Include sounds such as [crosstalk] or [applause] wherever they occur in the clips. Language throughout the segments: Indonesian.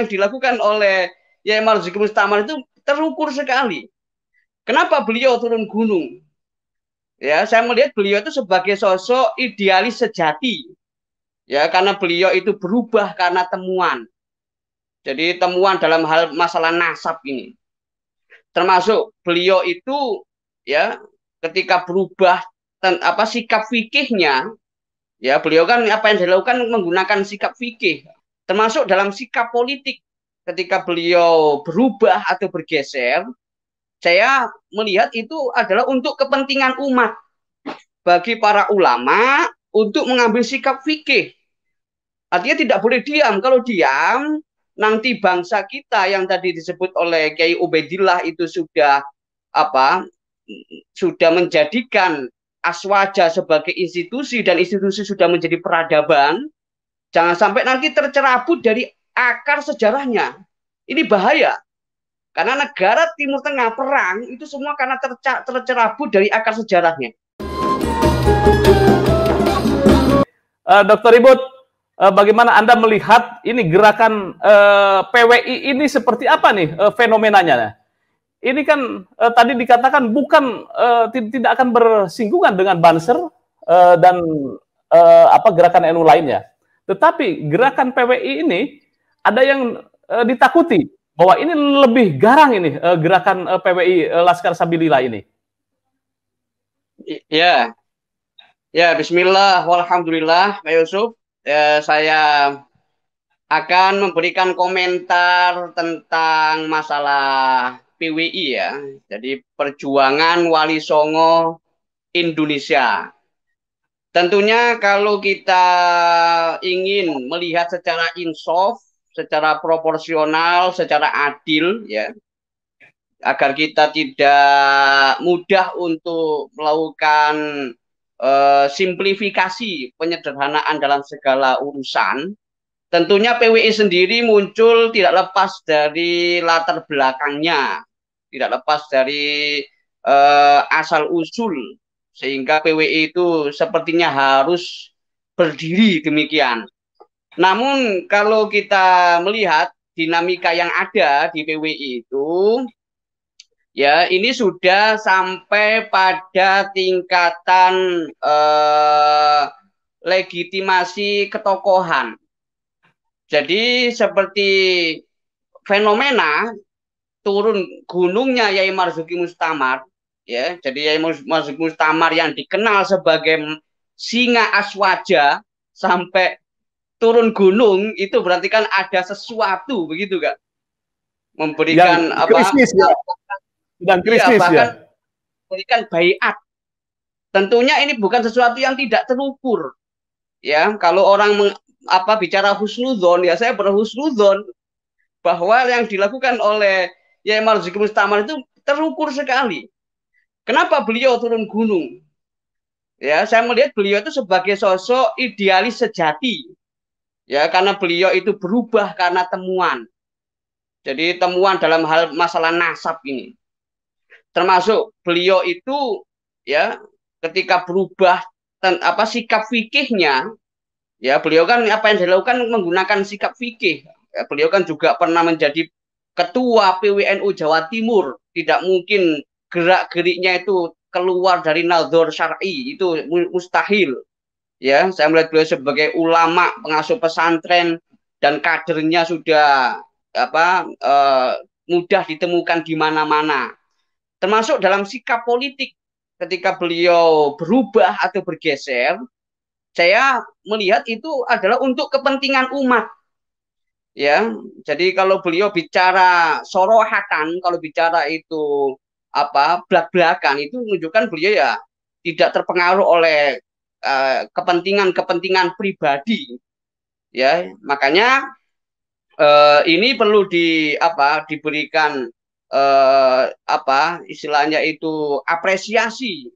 yang dilakukan oleh Yai Marzuki Mustaman itu terukur sekali. Kenapa beliau turun gunung? Ya, saya melihat beliau itu sebagai sosok idealis sejati. Ya, karena beliau itu berubah karena temuan. Jadi temuan dalam hal masalah nasab ini. Termasuk beliau itu ya ketika berubah ten, apa sikap fikihnya ya beliau kan apa yang dilakukan menggunakan sikap fikih Termasuk dalam sikap politik ketika beliau berubah atau bergeser, saya melihat itu adalah untuk kepentingan umat bagi para ulama untuk mengambil sikap fikih. Artinya tidak boleh diam. Kalau diam, nanti bangsa kita yang tadi disebut oleh Kiai Ubedillah itu sudah apa? Sudah menjadikan aswaja sebagai institusi dan institusi sudah menjadi peradaban, Jangan sampai nanti tercerabut dari akar sejarahnya. Ini bahaya. Karena negara Timur Tengah perang itu semua karena tercerabut dari akar sejarahnya. Uh, Dokter Ribut, uh, bagaimana Anda melihat ini gerakan uh, eh, PWI ini seperti apa nih uh, fenomenanya? Ini kan uh, tadi dikatakan bukan uh, tidak akan bersinggungan dengan Banser uh, dan uh, apa gerakan NU lainnya. Tetapi gerakan PWI ini ada yang uh, ditakuti bahwa ini lebih garang ini uh, gerakan uh, eh, PWI uh, Laskar Sabilillah ini. Ya, ya Bismillah, walhamdulillah, Pak Yusuf. Ya, saya akan memberikan komentar tentang masalah PWI ya. Jadi Perjuangan Wali Songo Indonesia Tentunya kalau kita ingin melihat secara insof, secara proporsional, secara adil ya, agar kita tidak mudah untuk melakukan uh, simplifikasi penyederhanaan dalam segala urusan, tentunya PWI sendiri muncul tidak lepas dari latar belakangnya, tidak lepas dari uh, eh, asal usul sehingga PWI itu sepertinya harus berdiri demikian. Namun kalau kita melihat dinamika yang ada di PWI itu ya ini sudah sampai pada tingkatan eh, legitimasi ketokohan. Jadi seperti fenomena turun gunungnya Yai Marzuki Mustamar ya jadi Yai Masjid Mustamar yang dikenal sebagai singa aswaja sampai turun gunung itu berarti kan ada sesuatu begitu kak memberikan yang apa krisis, ya. dan krisis ya, bahkan ya. memberikan bayat tentunya ini bukan sesuatu yang tidak terukur ya kalau orang meng, apa bicara husnudon ya saya berhusnudon bahwa yang dilakukan oleh Yai Marzuki Mustamar itu terukur sekali Kenapa beliau turun gunung? Ya, saya melihat beliau itu sebagai sosok idealis sejati. Ya, karena beliau itu berubah karena temuan. Jadi temuan dalam hal masalah nasab ini. Termasuk beliau itu ya ketika berubah ten, apa sikap fikihnya ya beliau kan apa yang dilakukan menggunakan sikap fikih ya, beliau kan juga pernah menjadi ketua PWNU Jawa Timur tidak mungkin gerak geriknya itu keluar dari nazar syar'i itu mustahil ya saya melihat beliau sebagai ulama pengasuh pesantren dan kadernya sudah apa e, mudah ditemukan di mana-mana termasuk dalam sikap politik ketika beliau berubah atau bergeser saya melihat itu adalah untuk kepentingan umat ya jadi kalau beliau bicara sorohatan kalau bicara itu apa belak-belakan itu menunjukkan beliau ya tidak terpengaruh oleh eh, kepentingan-kepentingan pribadi ya makanya uh, ini perlu di apa diberikan uh, apa istilahnya itu apresiasi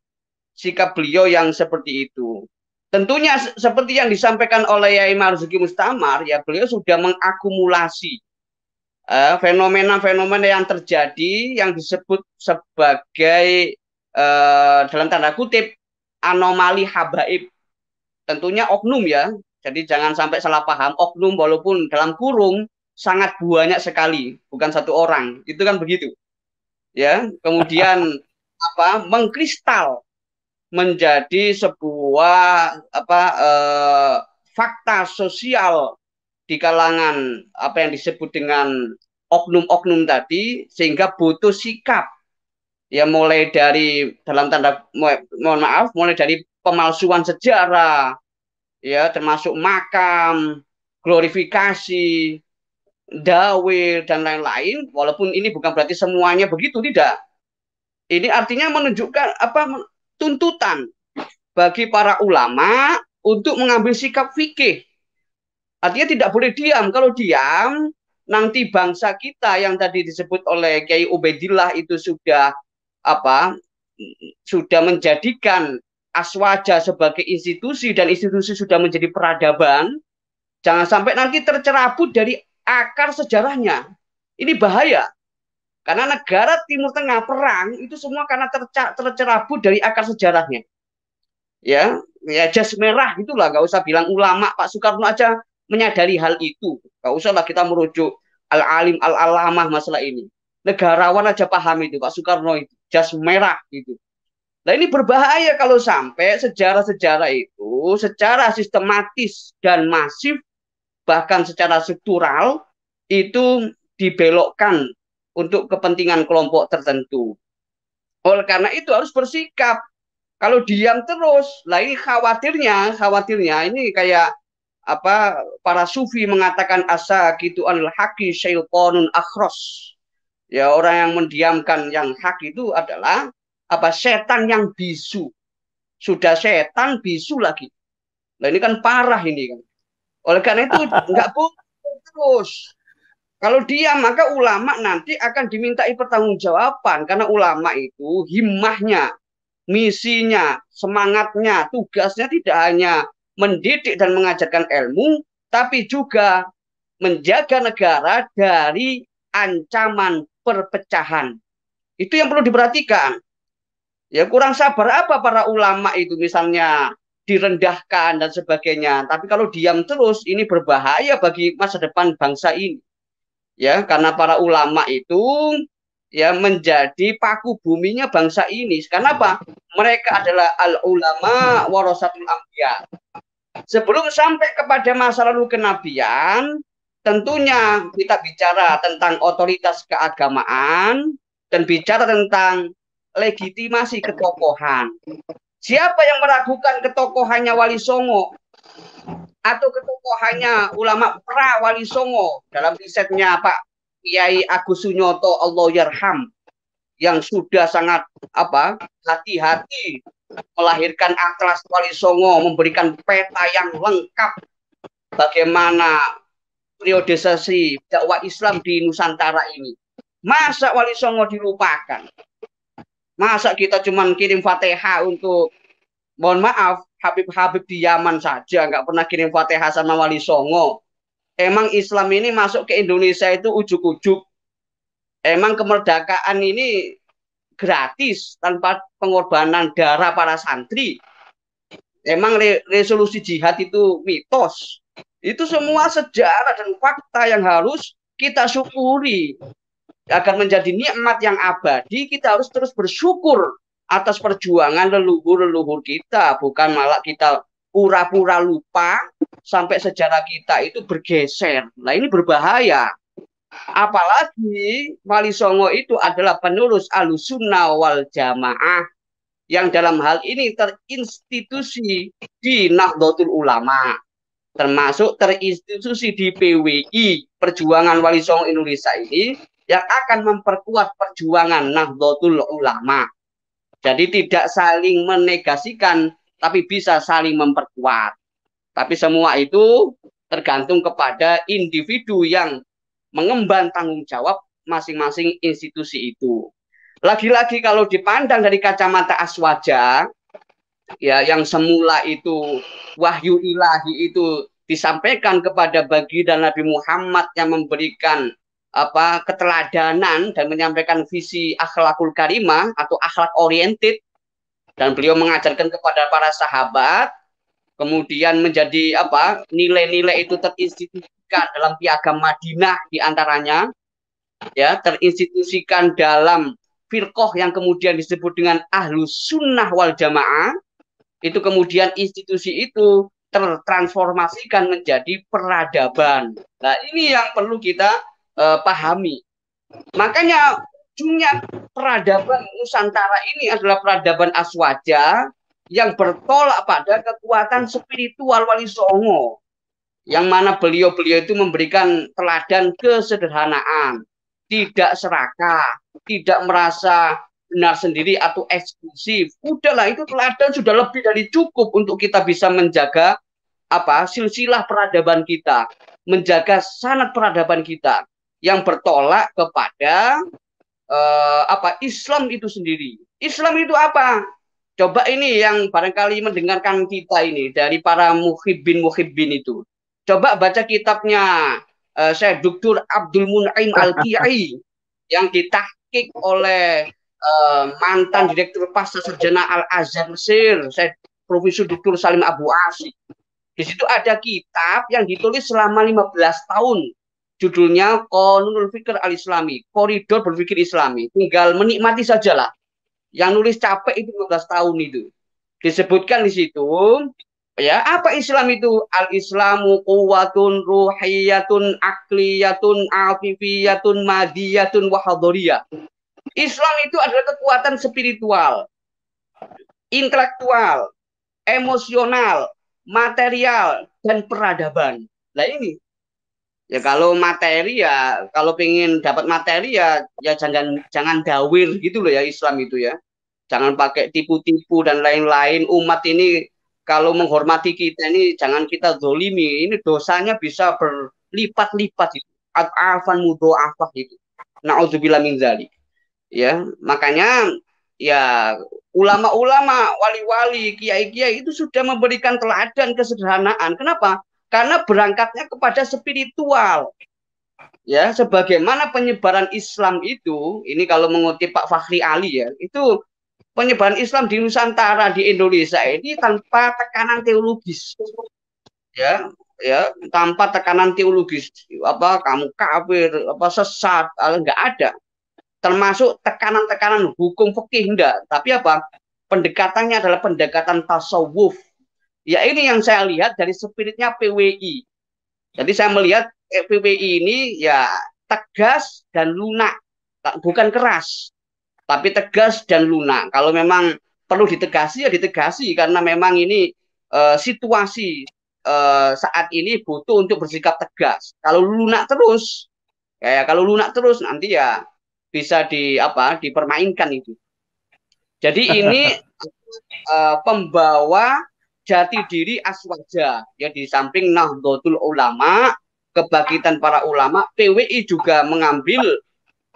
sikap beliau yang seperti itu tentunya seperti yang disampaikan oleh Yai Marzuki Mustamar ya beliau sudah mengakumulasi Eh, fenomena-fenomena uh, yang terjadi yang disebut sebagai uh, dalam tanda kutip anomali habaib. Tentunya oknum ya. Jadi jangan sampai salah paham oknum walaupun dalam kurung sangat banyak sekali, bukan satu orang. Itu kan begitu. Ya, kemudian [laughs] apa? mengkristal menjadi sebuah apa uh, fakta sosial di kalangan apa yang disebut dengan oknum-oknum tadi sehingga butuh sikap ya mulai dari dalam tanda mohon maaf mulai dari pemalsuan sejarah ya termasuk makam glorifikasi dawil dan lain-lain walaupun ini bukan berarti semuanya begitu tidak ini artinya menunjukkan apa tuntutan bagi para ulama untuk mengambil sikap fikih Artinya tidak boleh diam. Kalau diam, nanti bangsa kita yang tadi disebut oleh Kiai Ubedillah itu sudah apa? sudah menjadikan aswaja sebagai institusi dan institusi sudah menjadi peradaban. Jangan sampai nanti tercerabut dari akar sejarahnya. Ini bahaya. Karena negara Timur Tengah perang itu semua karena tercerabut dari akar sejarahnya. Ya, ya jas merah itulah, gak usah bilang ulama Pak Soekarno aja menyadari hal itu. Gak usahlah kita merujuk al-alim, al-alamah masalah ini. Negarawan aja paham itu, Pak Soekarno itu. Jas merah gitu. Nah ini berbahaya kalau sampai sejarah-sejarah itu secara sistematis dan masif, bahkan secara struktural, itu dibelokkan untuk kepentingan kelompok tertentu. Oleh karena itu harus bersikap. Kalau diam terus, lah ini khawatirnya, khawatirnya ini kayak apa para sufi mengatakan asa gitu al haki syaitonun akhros. Ya orang yang mendiamkan yang hak itu adalah apa setan yang bisu. Sudah setan bisu lagi. Nah ini kan parah ini kan. Oleh karena itu [laughs] nggak boleh terus. Kalau diam maka ulama nanti akan dimintai pertanggungjawaban karena ulama itu himmahnya, misinya, semangatnya, tugasnya tidak hanya mendidik dan mengajarkan ilmu, tapi juga menjaga negara dari ancaman perpecahan. Itu yang perlu diperhatikan. Ya kurang sabar apa para ulama itu misalnya direndahkan dan sebagainya. Tapi kalau diam terus ini berbahaya bagi masa depan bangsa ini. Ya, karena para ulama itu ya menjadi paku buminya bangsa ini. Karena mereka adalah al ulama warasatul anbiya. Sebelum sampai kepada masa lalu kenabian, tentunya kita bicara tentang otoritas keagamaan dan bicara tentang legitimasi ketokohan. Siapa yang meragukan ketokohannya Wali Songo atau ketokohannya ulama pra Wali Songo dalam risetnya Pak Kiai Agus Sunyoto Allah Yarham yang sudah sangat apa hati-hati melahirkan Atlas Wali Songo memberikan peta yang lengkap bagaimana periodisasi dakwah Islam di Nusantara ini. Masa Wali Songo dilupakan? Masa kita cuma kirim Fatihah untuk mohon maaf Habib-Habib di Yaman saja nggak pernah kirim Fatihah sama Wali Songo. Emang Islam ini masuk ke Indonesia itu ujuk-ujuk emang kemerdekaan ini gratis tanpa pengorbanan darah para santri. Emang re resolusi jihad itu mitos. Itu semua sejarah dan fakta yang harus kita syukuri. Agar menjadi nikmat yang abadi, kita harus terus bersyukur atas perjuangan leluhur-leluhur kita, bukan malah kita pura-pura lupa sampai sejarah kita itu bergeser. Nah, ini berbahaya. Apalagi Wali Songo itu adalah penulis Alusunnah wal Jamaah yang dalam hal ini terinstitusi di Nahdlatul Ulama termasuk terinstitusi di PWI Perjuangan Wali Songo Indonesia ini yang akan memperkuat perjuangan Nahdlatul Ulama. Jadi tidak saling menegasikan tapi bisa saling memperkuat. Tapi semua itu tergantung kepada individu yang mengemban tanggung jawab masing-masing institusi itu. Lagi-lagi kalau dipandang dari kacamata aswaja, ya yang semula itu wahyu ilahi itu disampaikan kepada bagi dan Nabi Muhammad yang memberikan apa keteladanan dan menyampaikan visi akhlakul karimah atau akhlak oriented dan beliau mengajarkan kepada para sahabat kemudian menjadi apa nilai-nilai itu terinstitusi terinstitusikan dalam piagam Madinah diantaranya, ya terinstitusikan dalam firkoh yang kemudian disebut dengan ahlu sunnah wal jamaah, itu kemudian institusi itu tertransformasikan menjadi peradaban. Nah ini yang perlu kita uh, pahami. Makanya ujungnya peradaban Nusantara ini adalah peradaban aswaja yang bertolak pada kekuatan spiritual Wali Songo yang mana beliau-beliau itu memberikan teladan kesederhanaan, tidak serakah, tidak merasa benar sendiri atau eksklusif. Udahlah itu teladan sudah lebih dari cukup untuk kita bisa menjaga apa silsilah peradaban kita, menjaga sanat peradaban kita yang bertolak kepada uh, apa Islam itu sendiri. Islam itu apa? Coba ini yang barangkali mendengarkan kita ini dari para muhibbin muhibbin itu Coba baca kitabnya uh, saya Dr. Abdul Munaim Al-Kiai [laughs] yang ditahkik oleh uh, mantan Direktur Pasar Sarjana Al-Azhar Mesir, saya Profesor Dr. Salim Abu Asy. Di situ ada kitab yang ditulis selama 15 tahun. Judulnya Konul Fikir Al-Islami, Koridor Berpikir Islami. Tinggal menikmati sajalah. Yang nulis capek itu 15 tahun itu. Disebutkan di situ, ya apa Islam itu al Islamu kuwatun ruhiyatun akliyatun alfiyatun madiyatun wahadoriyah Islam itu adalah kekuatan spiritual intelektual emosional material dan peradaban nah ini ya kalau materi ya kalau ingin dapat materi ya ya jangan jangan dawir gitu loh ya Islam itu ya jangan pakai tipu-tipu dan lain-lain umat ini kalau menghormati kita ini jangan kita zolimi ini dosanya bisa berlipat-lipat itu afan mudo afah itu naudzubillah min zalik ya makanya ya ulama-ulama wali-wali kiai-kiai itu sudah memberikan teladan kesederhanaan kenapa karena berangkatnya kepada spiritual ya sebagaimana penyebaran Islam itu ini kalau mengutip Pak Fakhri Ali ya itu penyebaran Islam di Nusantara di Indonesia ini tanpa tekanan teologis ya ya tanpa tekanan teologis apa kamu kafir apa sesat enggak eh, ada termasuk tekanan-tekanan hukum fikih enggak tapi apa pendekatannya adalah pendekatan tasawuf ya ini yang saya lihat dari spiritnya PWI jadi saya melihat eh, PWI ini ya tegas dan lunak bukan keras tapi tegas dan lunak. Kalau memang perlu ditegasi ya ditegasi karena memang ini uh, situasi uh, saat ini butuh untuk bersikap tegas. Kalau lunak terus, kayak ya, kalau lunak terus nanti ya bisa di apa dipermainkan itu. Jadi ini uh, [laughs] pembawa jati diri aswaja ya di samping Nahdlatul Ulama, kebangkitan para ulama, PWI juga mengambil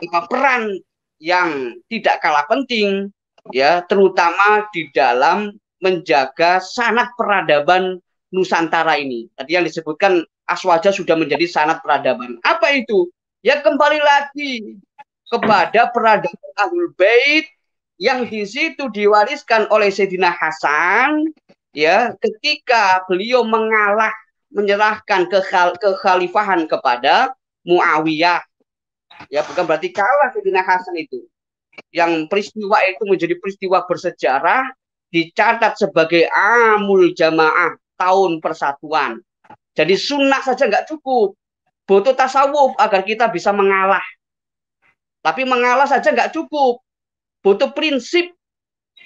peran yang tidak kalah penting ya terutama di dalam menjaga sanat peradaban Nusantara ini. Tadi yang disebutkan Aswaja sudah menjadi sanat peradaban. Apa itu? Ya kembali lagi kepada peradaban Ahlul Bait yang di situ diwariskan oleh Sayyidina Hasan ya ketika beliau mengalah menyerahkan kekhalifahan kepada Muawiyah Ya bukan berarti kalah Sayyidina Hasan itu. Yang peristiwa itu menjadi peristiwa bersejarah dicatat sebagai amul jamaah tahun persatuan. Jadi sunnah saja nggak cukup. Butuh tasawuf agar kita bisa mengalah. Tapi mengalah saja nggak cukup. Butuh prinsip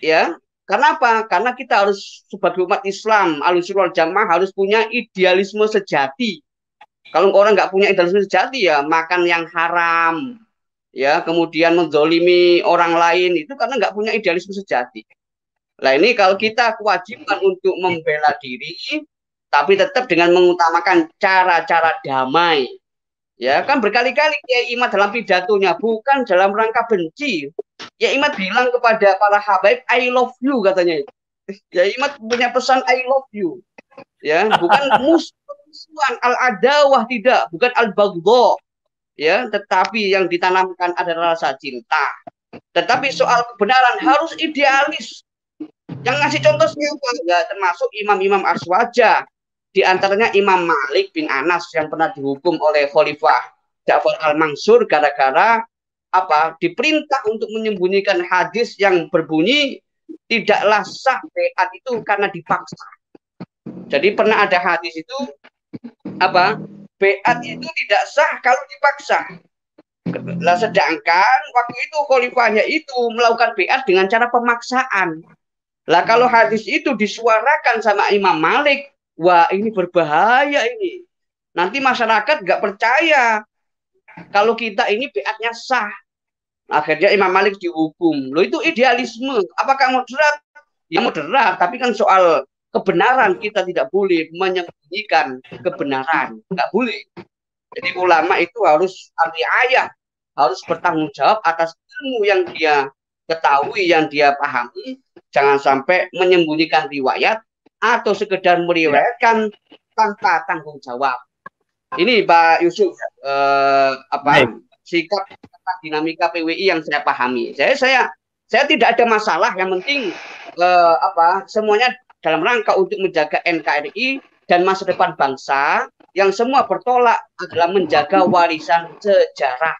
ya karena apa? Karena kita harus sebagai umat Islam, alusurul jamaah harus punya idealisme sejati. Kalau orang nggak punya idealisme sejati ya makan yang haram, ya kemudian menzolimi orang lain itu karena nggak punya idealisme sejati. Nah ini kalau kita kewajiban untuk membela diri, tapi tetap dengan mengutamakan cara-cara damai. Ya kan berkali-kali ya Imat dalam pidatonya bukan dalam rangka benci. ya Imat bilang kepada para habaib I love you katanya. ya Imat punya pesan I love you. Ya, bukan mus [laughs] permusuhan, al-adawah tidak, bukan al-baghdha. Ya, tetapi yang ditanamkan adalah rasa cinta. Tetapi soal kebenaran harus idealis. Yang ngasih contoh siapa? Ya, termasuk imam-imam aswaja. Di antaranya Imam Malik bin Anas yang pernah dihukum oleh Khalifah Ja'far al-Mansur gara-gara apa diperintah untuk menyembunyikan hadis yang berbunyi tidaklah sah itu karena dipaksa. Jadi pernah ada hadis itu apa beat itu tidak sah kalau dipaksa. Lah sedangkan waktu itu khalifahnya itu melakukan beat dengan cara pemaksaan. Lah kalau hadis itu disuarakan sama Imam Malik, wah ini berbahaya ini. Nanti masyarakat nggak percaya kalau kita ini beatnya sah. Akhirnya Imam Malik dihukum. Lo itu idealisme. Apakah moderat? Ya moderat, tapi kan soal kebenaran kita tidak boleh menyembunyikan kebenaran nggak boleh jadi ulama itu harus ahli ayah harus bertanggung jawab atas ilmu yang dia ketahui yang dia pahami jangan sampai menyembunyikan riwayat atau sekedar meriwayatkan tanpa tanggung jawab ini Pak Yusuf eh, apa Baik. sikap dinamika PWI yang saya pahami saya saya saya tidak ada masalah yang penting eh, apa semuanya dalam rangka untuk menjaga NKRI dan masa depan bangsa yang semua bertolak adalah menjaga warisan sejarah